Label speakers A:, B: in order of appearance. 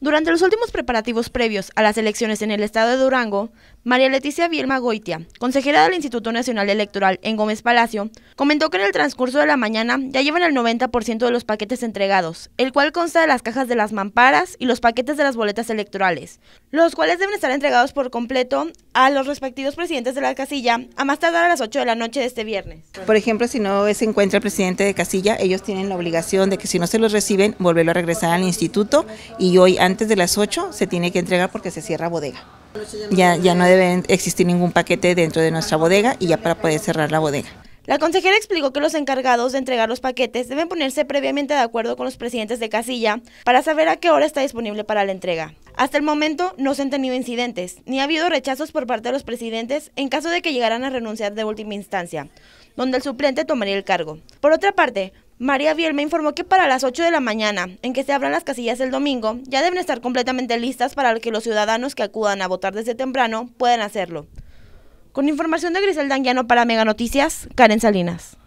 A: Durante los últimos preparativos previos a las elecciones en el estado de Durango, María Leticia Vilma Goitia, consejera del Instituto Nacional Electoral en Gómez Palacio, comentó que en el transcurso de la mañana ya llevan el 90% de los paquetes entregados, el cual consta de las cajas de las mamparas y los paquetes de las boletas
B: electorales,
A: los cuales deben estar entregados por completo a los respectivos presidentes de la casilla a más tardar a las 8 de la noche de este viernes.
B: Por ejemplo, si no se encuentra el presidente de casilla, ellos tienen la obligación de que si no se los reciben, volverlo a regresar al instituto y hoy antes de las 8 se tiene que entregar porque se cierra bodega. Ya, ya no debe existir ningún paquete dentro de nuestra bodega y ya para poder cerrar la bodega. La consejera explicó que los encargados
A: de entregar los paquetes deben ponerse previamente de acuerdo con los presidentes de casilla para saber a qué hora está disponible para la entrega. Hasta el momento no se han tenido incidentes, ni ha habido rechazos por parte de los presidentes en caso de que llegaran a renunciar de última instancia, donde el suplente tomaría el cargo. Por otra parte, María Biel me informó que para las 8 de la mañana, en que se abran las casillas el domingo, ya deben estar completamente listas para que los ciudadanos que acudan a votar desde temprano puedan hacerlo. Con información de Griselda Danguiano para Mega Noticias, Karen Salinas.